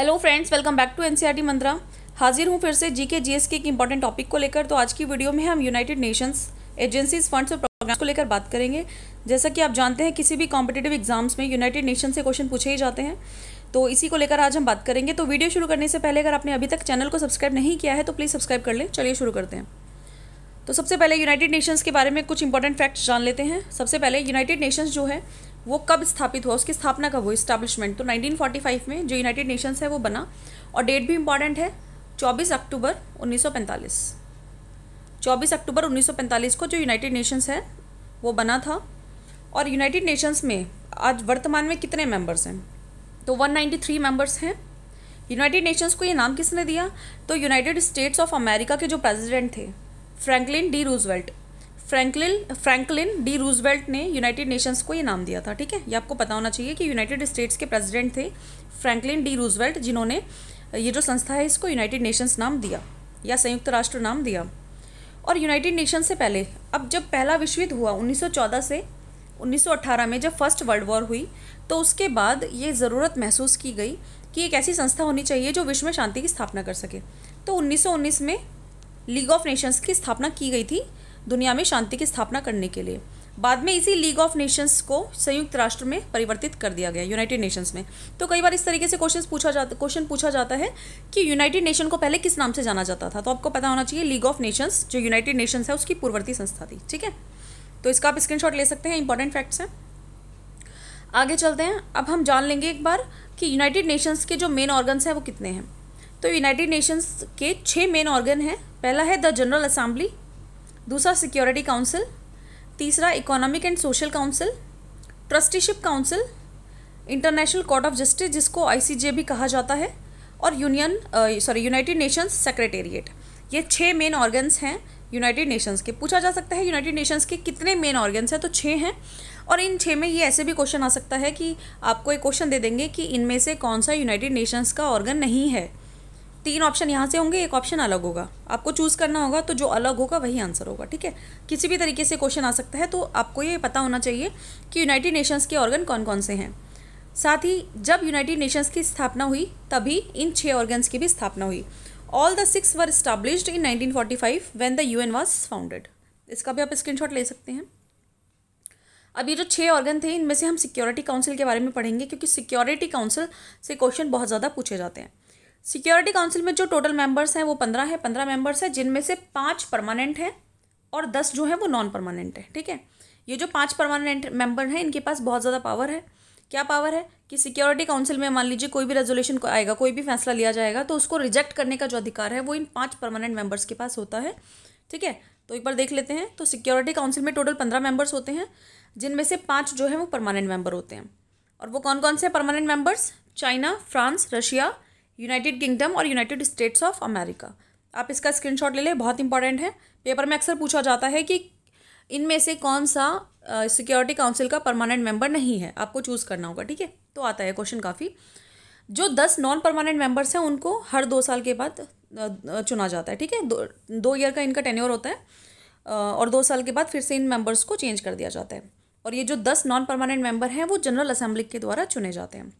hello friends welcome back to NCERT Mantra हाजिर हूँ फिर से जीके जीएसके के एक इंपॉर्टेंट टॉपिक को लेकर तो आज की वीडियो में हम यूनाइटेड नेशंस एजेंसीज फंड्स और प्रोग्राम्स को लेकर बात करेंगे जैसा कि आप जानते हैं किसी भी कॉम्पिटेटिव एग्जाम्स में यूनाइटेड नेशन से क्वेश्चन पूछे ही जाते हैं तो इसी को लेकर आज हम बात करेंगे तो वीडियो शुरू करने से पहले अगर आपने अभी तक चैनल को सब्सक्राइब नहीं किया है तो प्लीज़ सब्सक्राइब कर लें चलिए शुरू करते हैं तो सबसे पहले यूनाइटेड नेशंस के बारे में कुछ इंपॉर्टेंट फैक्ट्स जान लेते हैं सबसे पहले यूनाइटेड नेशंस जो है वो कब स्थापित हुआ उसकी स्थापना कब हुई स्टैब्लिशमेंट तो 1945 में जो यूनाइटेड नेशंस है वो बना और डेट भी इम्पॉर्टेंट है 24 अक्टूबर 1945 24 अक्टूबर 1945 को जो यूनाइटेड नेशंस है वो बना था और यूनाइटेड नेशंस में आज वर्तमान में कितने मेंबर्स हैं तो 193 मेंबर्स हैं यूनाइटेड नेशंस को ये नाम किसने दिया तो यूनाइटेड स्टेट्स ऑफ अमेरिका के जो प्रेजिडेंट थे Franklin D Roosevelt Franklin Franklin D Roosevelt ने यूनाइटेड नेशंस को ये नाम दिया था ठीक है ये आपको पता होना चाहिए कि यूनाइटेड स्टेट्स के प्रेसिडेंट थे फ्रैंकलिन डी रूजवेल्ट जिन्होंने ये जो संस्था है इसको यूनाइटेड नेशंस नाम दिया या संयुक्त राष्ट्र नाम दिया और यूनाइटेड नेशन से पहले अब जब पहला विश्व युद्ध हुआ 1914 से 1918 में जब फर्स्ट वर्ल्ड वॉर हुई तो उसके बाद ये ज़रूरत महसूस की गई कि एक ऐसी संस्था होनी चाहिए जो विश्व में शांति की स्थापना कर सके तो उन्नीस में लीग ऑफ नेशंस की स्थापना की गई थी दुनिया में शांति की स्थापना करने के लिए बाद में इसी लीग ऑफ नेशंस को संयुक्त राष्ट्र में परिवर्तित कर दिया गया यूनाइटेड नेशंस में तो कई बार इस तरीके से क्वेश्चन पूछा जाता क्वेश्चन पूछा जाता है कि यूनाइटेड नेशन को पहले किस नाम से जाना जाता था तो आपको पता होना चाहिए लीग ऑफ नेशंस जो यूनाइटेड नेशंस है उसकी पूर्ववर्ती संस्था थी ठीक है तो इसका आप स्क्रीनशॉट ले सकते हैं इंपॉर्टेंट फैक्ट्स हैं आगे चलते हैं अब हम जान लेंगे एक बार कि यूनाइटेड नेशंस के जो मेन ऑर्गन्स हैं वो कितने हैं तो यूनाइटेड नेशंस के छः मेन ऑर्गन हैं पहला है द जनरल असेंबली दूसरा सिक्योरिटी काउंसिल तीसरा Economic and Social Council Trusteeship Council International Court of Justice जिसको आईसीजे भी कहा जाता है और union sorry United Nations Secretariat ये छः मेन ऑर्गन्स हैं यूनाइटेड नेशंस के पूछा जा सकता है यूनाइटेड नेशंस के कितने मेन ऑर्गन्स हैं तो छः हैं और इन छः में ये ऐसे भी क्वेश्चन आ सकता है कि आपको एक क्वेश्चन दे देंगे कि इनमें से कौन सा यूनाइटेड नेशंस का ऑर्गन नहीं है तीन ऑप्शन यहाँ से होंगे एक ऑप्शन अलग होगा आपको चूज़ करना होगा तो जो अलग होगा वही आंसर होगा ठीक है किसी भी तरीके से क्वेश्चन आ सकता है तो आपको ये पता होना चाहिए कि यूनाइटेड नेशंस के ऑर्गन कौन कौन से हैं साथ ही जब यूनाइटेड नेशंस की स्थापना हुई तभी इन छः ऑर्गन्स की भी स्थापना हुई all the six were established in five when the N was founded इसका भी आप शॉट ले सकते हैं अब ये जो छः ऑर्गन थे इनमें से हम सिक्योरिटी काउंसिल के बारे में पढ़ेंगे क्योंकि सिक्योरिटी काउंसिल से क्वेश्चन बहुत ज़्यादा पूछे जाते हैं सिक्योरिटी काउंसिल में जो टोटल मेंबर्स हैं वो पंद्रह है पंद्रह मेंबर्स हैं जिनमें से पाँच परमानेंट हैं और दस जो हैं वो नॉन परमानेंट है ठीक है ये जो पाँच परमानेंट मेंबर हैं इनके पास बहुत ज़्यादा पावर है क्या पावर है कि सिक्योरिटी काउंसिल में मान लीजिए कोई भी रेजोल्यूशन को आएगा कोई भी फैसला लिया जाएगा तो उसको रिजेक्ट करने का जो अधिकार है वो इन पाँच परमानेंट मेंबर्स के पास होता है ठीक है तो एक बार देख लेते हैं तो सिक्योरिटी काउंसिल में टोटल पंद्रह मेंबर्स होते हैं जिनमें से पाँच जो है वो परमानेंट मेंबर होते हैं और वो कौन कौन से permanent members China France Russia United Kingdom और यूनाइटेड स्टेट्स ऑफ अमेरिका आप इसका स्क्रीनशॉट ले लें बहुत इंपॉर्टेंट है पेपर में अक्सर पूछा जाता है कि इनमें से कौन सा सिक्योरिटी काउंसिल का परमानेंट मेंबर नहीं है आपको चूज़ करना होगा ठीक है तो आता है क्वेश्चन काफ़ी जो दस नॉन परमानेंट मेंबर्स हैं उनको हर दो साल के बाद चुना जाता है ठीक है दो दो ईयर का इनका टेन्योर होता है और दो साल के बाद फिर से इन मेंबर्स को चेंज कर दिया जाता है और ये जो दस नॉन परमानेंट मेंबर हैं वो जनरल असेंबली के द्वारा चुने जाते हैं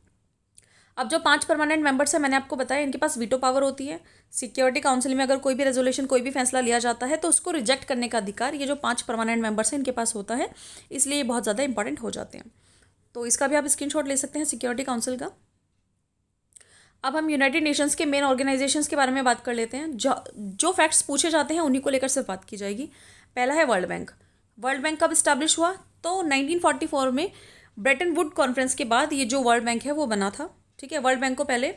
अब जो पांच परमानेंट मेंबर्स हैं मैंने आपको बताया इनके पास वीटो पावर होती है सिक्योरिटी काउंसिल में अगर कोई भी रेजोल्यूशन कोई भी फैसला लिया जाता है तो उसको रिजेक्ट करने का अधिकार ये जो पांच परमानेंट मेंबर्स हैं इनके पास होता है इसलिए ये बहुत ज़्यादा इंपॉर्टेंट हो जाते हैं तो इसका भी आप स्क्रीन ले सकते हैं सिक्योरिटी काउंसिल का अब हम यूनाइटेड नेशंस के मेन ऑर्गेनाइजेशंस के बारे में बात कर लेते हैं जो जो फैक्ट्स पूछे जाते हैं उन्हीं को लेकर सिर्फ बात की जाएगी पहला है वर्ल्ड बैंक वर्ल्ड बैंक कब इस्टेब्लिश हुआ तो 1944 में ब्रेटन वुड कॉन्फ्रेंस के बाद ये जो वर्ल्ड बैंक है वो बना था ठीक है वर्ल्ड बैंक को पहले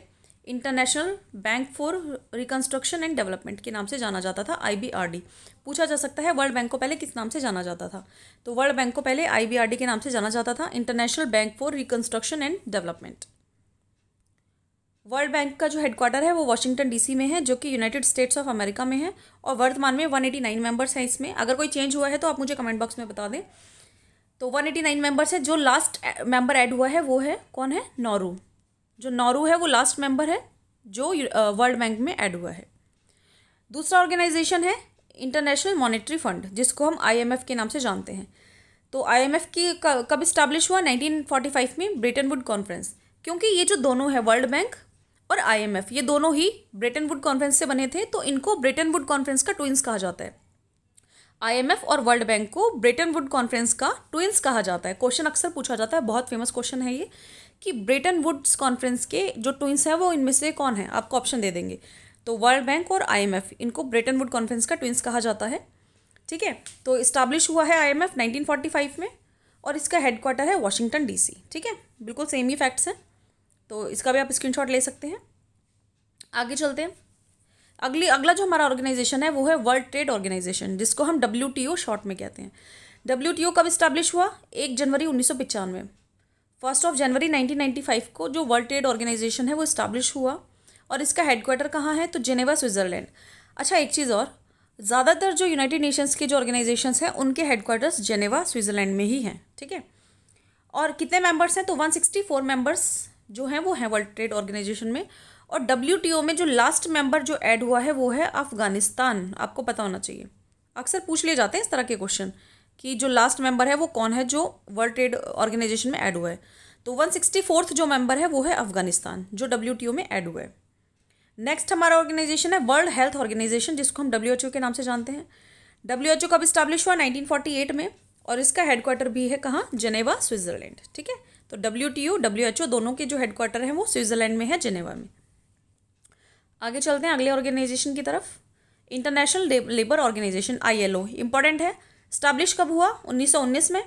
International Bank for Reconstruction and Development के नाम से जाना जाता था आईबीआरडी पूछा जा सकता है वर्ल्ड बैंक को पहले किस नाम से जाना जाता था तो वर्ल्ड बैंक को पहले आईबीआरडी के नाम से जाना जाता था International Bank for Reconstruction and Development World Bank का जो हेडक्वार्टर है वो वाशिंगटन डीसी में है जो कि यूनाइटेड स्टेट्स ऑफ अमेरिका में है और वर्तमान में 189 मेंबर्स हैं इसमें अगर कोई चेंज हुआ है तो आप मुझे कमेंट बॉक्स में बता दें तो 189 मेंबर्स है जो लास्ट मेंबर ऐड हुआ है वो है कौन है नौरू जो नौरू है वो लास्ट मेंबर है जो वर्ल्ड uh, बैंक में ऐड हुआ है दूसरा ऑर्गेनाइजेशन है इंटरनेशनल मॉनेटरी फंड जिसको हम आईएमएफ के नाम से जानते हैं तो आईएमएफ की कब इस्टेब्लिश हुआ 1945 में ब्रिटेन वुड कॉन्फ्रेंस क्योंकि ये जो दोनों है वर्ल्ड बैंक और आईएमएफ ये दोनों ही ब्रिटेन वुड कॉन्फ्रेंस से बने थे तो इनको ब्रिटेन वुड कॉन्फ्रेंस का ट्विंस कहा जाता है आईएमएफ और वर्ल्ड बैंक को ब्रिटेन वुड कॉन्फ्रेंस का ट्विंस कहा जाता है क्वेश्चन अक्सर पूछा जाता है बहुत फेमस क्वेश्चन है ये कि ब्रिटेन वुड्स कॉन्फ्रेंस के जो ट्विंस हैं वो इनमें से कौन है आपको ऑप्शन दे देंगे तो वर्ल्ड बैंक और आईएमएफ इनको ब्रिटेन वुड कॉन्फ्रेंस का ट्विंस कहा जाता है ठीक है तो इस्टाब्लिश हुआ है आईएमएफ 1945 में और इसका हेडक्वार्टर है वाशिंगटन डीसी ठीक है बिल्कुल सेम ही फैक्ट्स हैं तो इसका भी आप स्क्रीनशॉट ले सकते हैं आगे चलते हैं अगली अगला जो हमारा ऑर्गेनाइजेशन है वो है वर्ल्ड ट्रेड ऑर्गेनाइजेशन जिसको हम डब्ल्यू शॉर्ट में कहते हैं डब्ल्यू कब इस्टेब्लिश हुआ एक जनवरी उन्नीस फर्स्ट ऑफ जनवरी 1995 को जो वर्ल्ड ट्रेड ऑर्गेनाइजेशन है वो इस्टेब्लिश हुआ और इसका हेडक्वार्टर कहाँ है तो जेनेवा स्विट्ज़रलैंड अच्छा एक चीज़ और ज़्यादातर जो यूनाइटेड नेशंस के जो ऑर्गेनाइजेशंस हैं उनके हेडक्वार्टर्स जेनेवा स्विट्ज़रलैंड में ही हैं ठीक है और कितने मेंबर्स हैं तो 164 मेंबर्स जो हैं वो हैं वर्ल्ड ट्रेड ऑर्गेनाइजेशन में और डब्ल्यू में जो लास्ट मेंबर जो ऐड हुआ है वो है अफ़गानिस्तान आपको पता होना चाहिए अक्सर पूछ लिए जाते हैं इस तरह के क्वेश्चन कि जो लास्ट मेंबर है वो कौन है जो वर्ल्ड ट्रेड ऑर्गेनाइजेशन में ऐड हुआ है तो वन सिक्सटी फोर्थ जो मेंबर है वो है अफगानिस्तान जो डब्ल्यू टी ओ में ऐड हुआ है नेक्स्ट हमारा ऑर्गेनाइजेशन है वर्ल्ड हेल्थ ऑर्गेनाइजेशन जिसको हम डब्ल्यू एच ओ के नाम से जानते हैं डब्ल्यू एच ओ कब इस्टेब्लिश हुआ नाइनटीन फोर्टी एट में और इसका हेडक्वार्टर भी है कहाँ जनेवा स्विट्जरलैंड ठीक है तो W T O W H O दोनों के जो हेडक्वार्टर हैं वो स्विट्जरलैंड में है जनेवा में आगे चलते हैं अगले ऑर्गेनाइजेशन की तरफ International Labour Organisation I L O important है स्टैब्लिश कब हुआ 1919 में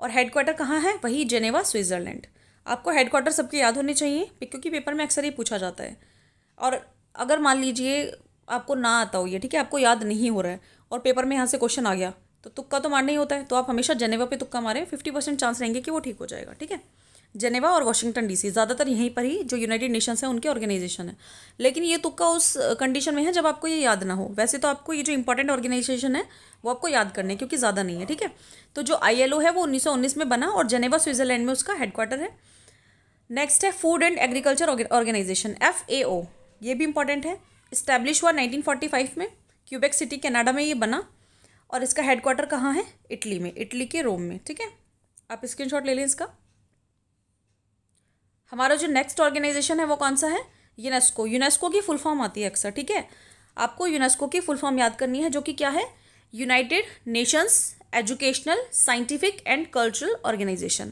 और हेडक्वार्टर कहाँ है वही जेनेवा स्विट्ज़रलैंड आपको हेडक्वार्टर सबके याद होने चाहिए क्योंकि पेपर में अक्सर ये पूछा जाता है और अगर मान लीजिए आपको ना आता हो ये ठीक है आपको याद नहीं हो रहा है और पेपर में यहाँ से क्वेश्चन आ गया तो तुक्का तो मारना ही होता है तो आप हमेशा जेनेवा पे तुक्का मारें फिफ्टी परसेंट चांस रहेंगे कि वो ठीक हो जाएगा ठीक है जनेवा और वाशिंगटन डीसी ज़्यादातर यहीं पर ही जो यूनाइटेड नेशंस हैं उनके ऑर्गेनाइजेशन है लेकिन ये तुक्का उस कंडीशन में है जब आपको ये याद ना हो वैसे तो आपको ये जो इंपॉर्टेंट ऑर्गेनाइजेशन है वो आपको याद करने है क्योंकि ज़्यादा नहीं है ठीक है तो जो आई है वो उन्नीस में बना और जनेवा स्विट्ज़रलैंड में उसका हेडक्वार्टर है नेक्स्ट है Food and Agriculture Organisation F ये भी इंपॉर्टेंट है इस्टेब्लिश हुआ नाइनटीन में क्यूबेक सिटी कनाडा में ये बना और इसका हेडक्वार्टर कहाँ है इटली में इटली के रोम में ठीक है आप स्क्रीनशॉट ले लें इसका हमारा जो नेक्स्ट ऑर्गेनाइजेशन है वो कौन सा है यूनेस्को यूनेस्को की फुल फॉर्म आती है अक्सर ठीक है आपको यूनेस्को की फुल फॉर्म याद करनी है जो कि क्या है United Nations Educational Scientific and Cultural Organisation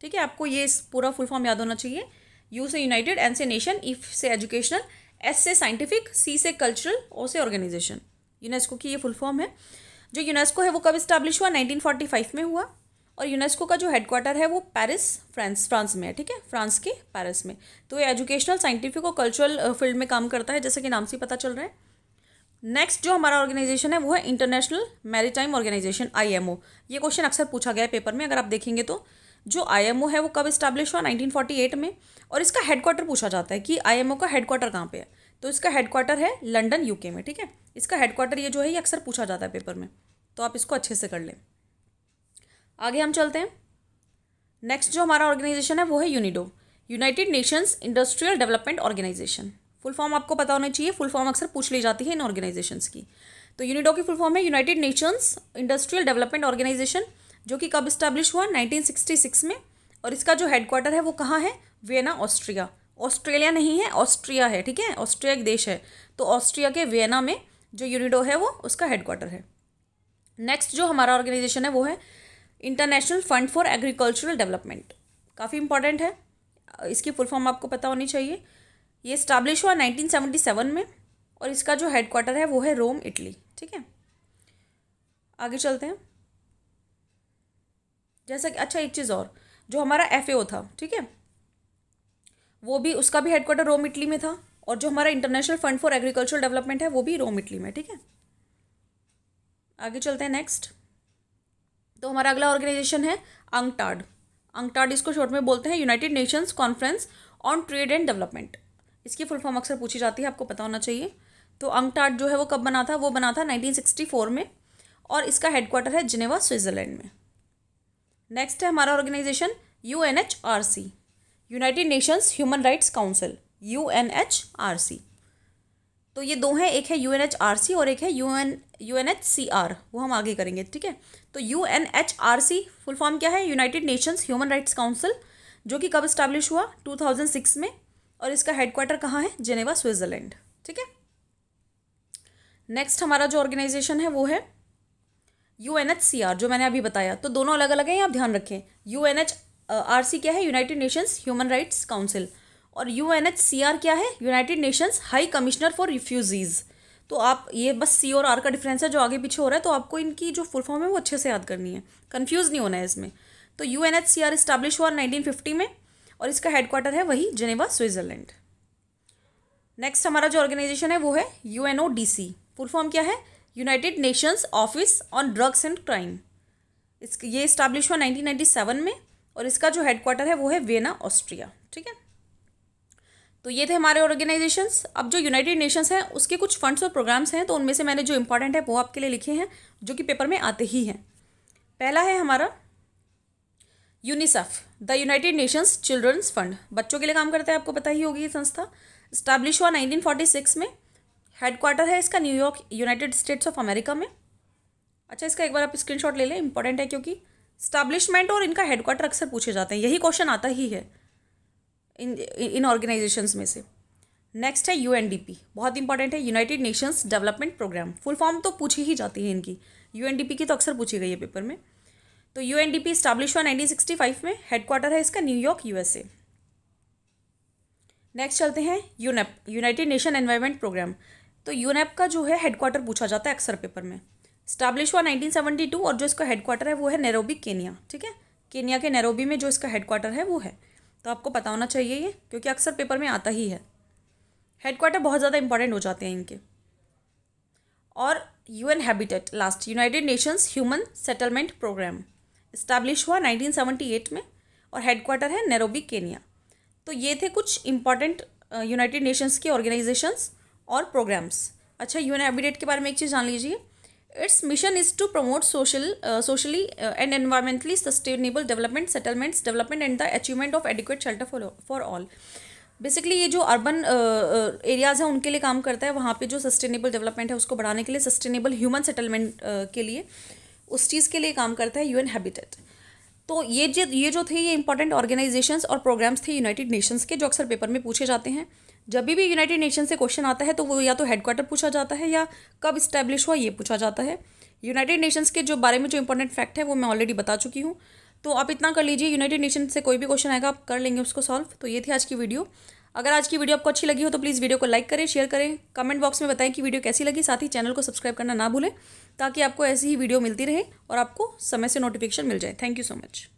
ठीक है आपको ये पूरा फुल फॉर्म याद होना चाहिए यू से यूनाइटेड एन से नेशन इफ e से एजुकेशनल एस से साइंटिफिक सी से कल्चरल ओ से ऑर्गेनाइजेशन यूनेस्को की ये फुल फॉर्म है जो यूनेस्को है वो कब इस्टेब्लिश हुआ 1945 में हुआ और यूनेस्को का जो हेडक्वार्टर है वो पेरिस फ्रांस फ्रांस में है ठीक है फ्रांस के पेरिस में तो ये एजुकेशनल साइंटिफिक और कल्चरल फील्ड uh, में काम करता है जैसे कि नाम से पता चल रहा है नेक्स्ट जो हमारा ऑर्गेनाइजेशन है वो है इंटरनेशनल मैरीटाइम ऑर्गेनाइजेशन आईएमओ ये क्वेश्चन अक्सर पूछा गया है पेपर में अगर आप देखेंगे तो जो आईएमओ है वो कब इस्टेब्लिश हुआ 1948 में और इसका हेडक्वार्टर पूछा जाता है कि आईएमओ का हेडक्वार्टर कहाँ पे है तो इसका हेडक्वार्टर है लंडन यूके में ठीक है इसका हेडक्वार्टर ये जो है ये अक्सर पूछा जाता है पेपर में तो आप इसको अच्छे से कर लें आगे हम चलते हैं नेक्स्ट जो हमारा ऑर्गेनाइजेशन है वो है UNIDO United Nations Industrial Development Organisation full form आपको पता होना चाहिए फुल फॉर्म अक्सर पूछ ली जाती है इन ऑर्गेनाइजेशन की तो यूनिडो की फुल फॉर्म है United Nations Industrial Development Organisation जो कि कब इस्टेब्लिश हुआ नाइनटीन में और इसका जो हेडक्वार्टर है वो कहाँ है वियना ऑस्ट्रिया ऑस्ट्रेलिया नहीं है ऑस्ट्रिया है ठीक है ऑस्ट्रिया एक देश है तो ऑस्ट्रिया के वियना में जो यूनिडो है वो उसका हेडक्वार्टर है नेक्स्ट जो हमारा ऑर्गेनाइजेशन है वो है International Fund for Agricultural Development काफ़ी इंपॉर्टेंट है इसकी फुल फॉर्म आपको पता होनी चाहिए ये इस्टाब्लिश हुआ 1977 में और इसका जो हेडक्वार्टर है वो है रोम इटली ठीक है आगे चलते हैं जैसा कि अच्छा एक चीज़ और जो हमारा एफ था ठीक है वो भी उसका भी हेडक्वार्टर रोम इटली में था और जो हमारा International Fund for Agricultural Development है वो भी रोम इटली में ठीक है आगे चलते हैं नेक्स्ट तो हमारा अगला ऑर्गेनाइजेशन है अंगटाड अंगटाड इसको शॉर्ट में बोलते हैं United Nations Conference on Trade and Development इसकी फुल फॉर्म अक्सर पूछी जाती है आपको पता होना चाहिए तो अंगटाड जो है वो कब बना था वो बना था 1964 में और इसका हेडक्वार्टर है जिनेवा स्विट्ज़रलैंड में नेक्स्ट है हमारा organisation U N H R C United Nations Human Rights Council U N H R C तो ये दो हैं एक है यू और एक है यू एन वो हम आगे करेंगे ठीक है तो यू फुल फॉर्म क्या है United Nations Human Rights Council जो कि कब इस्टेब्लिश हुआ 2006 में और इसका हेडक्वार्टर कहाँ है जेनेवा स्विट्ज़रलैंड ठीक है नेक्स्ट हमारा जो ऑर्गेनाइजेशन है वो है यू जो मैंने अभी बताया तो दोनों अलग अलग हैं आप ध्यान रखें यू क्या है United Nations Human Rights Council और यू क्या है United Nations High Commissioner for Refugees तो आप ये बस सी और आर का डिफरेंस है जो आगे पीछे हो रहा है तो आपको इनकी जो फुल फॉर्म है वो अच्छे से याद करनी है कन्फ्यूज़ नहीं होना है इसमें तो U N H C R establish हुआ नाइनटीन फिफ्टी में और इसका हेडक्वार्टर है वही जनेवा स्विट्ज़रलैंड नेक्स्ट हमारा जो ऑर्गेनाइजेशन है वो है U N O D C full form क्या है United Nations Office on Drugs and Crime इस ये इस्टाब्लिश हुआ नाइनटीन सेवन में और इसका जो हेडक्वार्टर है वो है वेना ऑस्ट्रिया ठीक है तो ये थे हमारे ऑर्गेनाइजेशंस अब जो यूनाइटेड नेशंस हैं उसके कुछ फंड्स और प्रोग्राम्स हैं तो उनमें से मैंने जो इंपॉर्टेंट है वो आपके लिए लिखे हैं जो कि पेपर में आते ही हैं पहला है हमारा UNICEF the United Nations Children's Fund बच्चों के लिए काम करता है आपको पता ही होगी ये संस्था स्टैब्लिश हुआ 1946 में हेडक्वार्टर है इसका New York United States of America में अच्छा इसका एक बार आप स्क्रीनशॉट ले लें इंपॉर्टेंट है क्योंकि स्टैब्लिशमेंट और इनका हेडक्वार्टर अक्सर पूछे जाते हैं यही क्वेश्चन आता ही है इन इन ऑर्गेनाइजेशंस में से नेक्स्ट है यू बहुत इंपॉर्टेंट है United Nations Development Programme full form तो पूछी ही जाती है इनकी यू की तो अक्सर पूछी गई है पेपर में तो U N D P establish हुआ नाइनटीन में हेडक्वार्टर है इसका न्यूयॉर्क यूएसए नेक्स्ट चलते हैं UNEP United Nation environment programme तो यूनेप e का जो है हेडक्वार्टर पूछा जाता है अक्सर पेपर में स्टाब्लिश हुआ 1972 और जो इसका हेडक्वार्टर है वो है नैरोबी केनिया ठीक है केनिया के नैरोबी में जो इसका हेडक्वार्टर है वो है तो आपको पता होना चाहिए ये क्योंकि अक्सर पेपर में आता ही है हेडक्वार्टर बहुत ज़्यादा इंपॉर्टेंट हो जाते हैं इनके और U N Habitat last United Nations Human Settlement Programme establish हुआ 1978 में और हेडक्वार्टर है नैरोबी केनिया तो ये थे कुछ इंपॉर्टेंट यूनाइटेड नेशंस के ऑर्गेनाइजेशंस और प्रोग्राम्स अच्छा एन हैबिटेट के बारे में एक चीज़ जान लीजिए it's mission is to promote social socially and environmentally sustainable development settlements development and the achievement of adequate shelter for all basically ये जो अर्बन एरियाज़ uh, uh, हैं उनके लिए काम करता है वहाँ पर जो सस्टेनेबल डेवलपमेंट है उसको बढ़ाने के लिए सस्टेनेबल ह्यूमन सेटलमेंट के लिए उस चीज़ के लिए काम करता है यू एन हैबिटेट तो ये जो ये जो थे ये इंपॉर्टेंट ऑर्गेनाइजेशंस और प्रोग्राम्स थे यूनाइटेड नेशंस के जो अक्सर पेपर में पूछे जाते हैं जब भी यूनाइटेड नेशन से क्वेश्चन आता है तो वो या तो हेडक्वार्टर पूछा जाता है या कब इस्टेब्लिश हुआ ये पूछा जाता है यूनाइटेड नेशंस के जो बारे में जो इंपॉर्टेंट फैक्ट है वो मैं ऑलरेडी बता चुकी हूँ तो आप इतना कर लीजिए यूनाइटेड नेशन से कोई भी क्वेश्चन आएगा आप कर लेंगे उसको सॉल्व तो ये थी आज की वीडियो अगर आज की वीडियो आपको अच्छी लगी हो तो प्लीज़ वीडियो को लाइक करें शेयर करें कमेंट बॉक्स में बताएं कि वीडियो कैसी लगी साथ ही चैनल को सब्सक्राइब करना ना भूलें ताकि आपको ऐसी ही वीडियो मिलती रहे और आपको समय से नोटिफिकेशन मिल जाए थैंक यू सो मच